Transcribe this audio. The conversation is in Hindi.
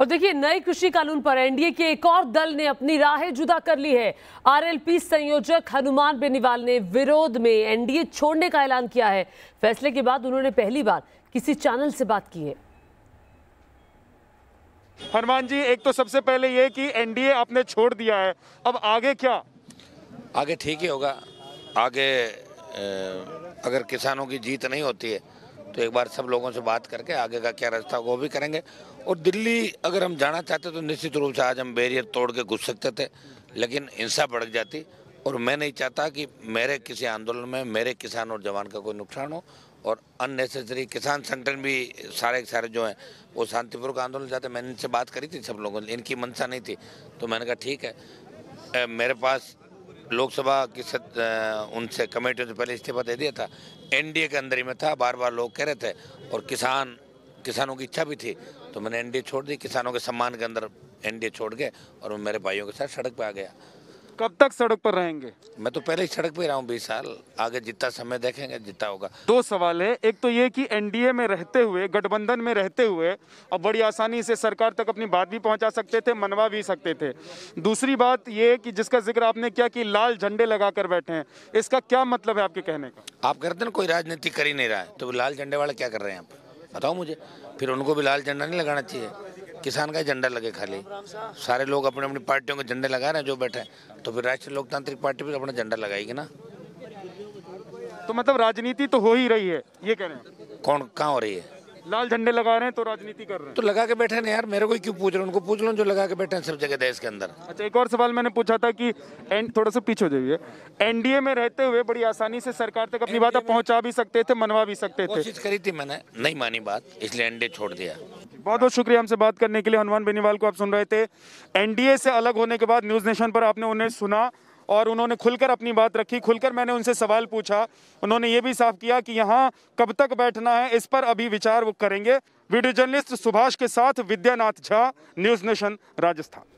और देखिए नए कृषि कानून पर एनडीए के एक और दल ने अपनी राहें जुदा कर ली है आरएलपी संयोजक हनुमान बेनीवाल ने विरोध में एनडीए छोड़ने का ऐलान किया है फैसले के बाद उन्होंने पहली बार किसी चैनल से बात की है हनुमान जी एक तो सबसे पहले ये कि एनडीए आपने छोड़ दिया है अब आगे क्या आगे ठीक ही होगा आगे अगर किसानों की जीत नहीं होती है तो एक बार सब लोगों से बात करके आगे का क्या रास्ता वो भी करेंगे और दिल्ली अगर हम जाना चाहते तो निश्चित रूप से आज हम बैरियर तोड़ के घुस सकते थे लेकिन हिंसा भड़क जाती और मैं नहीं चाहता कि मेरे किसी आंदोलन में मेरे किसान और जवान का कोई नुकसान हो और अननेसेसरी किसान संगठन भी सारे सारे जो हैं वो शांतिपूर्वक आंदोलन जाते मैंने इनसे बात करी थी सब लोगों ने इनकी मंशा नहीं थी तो मैंने कहा ठीक है मेरे पास लोकसभा की सत, उनसे कमेटी से पहले इस्तीफा दे दिया था एनडीए के अंदर ही में था बार बार लोग कह रहे थे और किसान किसानों की इच्छा भी थी तो मैंने एनडीए छोड़ दी किसानों के सम्मान के अंदर एनडीए छोड़ गए और मेरे भाइयों के साथ सड़क पर आ गया कब तक सड़क पर रहेंगे मैं तो पहले ही सड़क पर रहा हूँ बीस साल आगे जितना समय देखेंगे जितना होगा दो सवाल है एक तो ये कि एनडीए में रहते हुए गठबंधन में रहते हुए और बड़ी आसानी से सरकार तक अपनी बात भी पहुँचा सकते थे मनवा भी सकते थे दूसरी बात ये कि जिसका जिक्र आपने किया कि लाल झंडे लगा कर बैठे हैं इसका क्या मतलब है आपके कहने का आप कहते ना कोई राजनीति कर ही नहीं रहा है तो लाल झंडे वाले क्या कर रहे हैं आप बताओ मुझे फिर उनको भी लाल झंडा नहीं लगाना चाहिए किसान का झंडा लगे खाली सारे लोग अपने अपनी पार्टियों के झंडे लगा रहे हैं जो बैठे तो फिर राष्ट्रीय लोकतांत्रिक पार्टी भी अपना झंडा लगाएगी ना तो मतलब राजनीति तो हो ही रही है ये कह रहे हैं कौन कहाँ हो रही है लाल झंडे लगा रहे हैं तो राजनीति कर रहे हैं तो लगा के बैठे ना यार मेरे को क्यों पूछ रहे हैं उनको पूछ लो जो लगा के बैठे हैं सब जगह देश के अंदर अच्छा एक और सवाल मैंने पूछा था कि एंड थोड़ा सा पीछे हो जाइए एनडीए में रहते हुए बड़ी आसानी से सरकार तक अपनी बात पहुंचा भी सकते थे मनवा भी सकते थे कोशिश करी थी मैंने नहीं मानी बात इसलिए एनडीए छोड़ दिया बहुत बहुत शुक्रिया हमसे बात करने के लिए हनुमान बेनीवाल को आप सुन रहे थे एनडीए से अलग होने के बाद न्यूज़ नेशन पर आपने उन्हें सुना और उन्होंने खुलकर अपनी बात रखी खुलकर मैंने उनसे सवाल पूछा उन्होंने ये भी साफ किया कि यहाँ कब तक बैठना है इस पर अभी विचार वो करेंगे वीडियो जर्नलिस्ट सुभाष के साथ विद्यानाथ झा न्यूज़ नेशन राजस्थान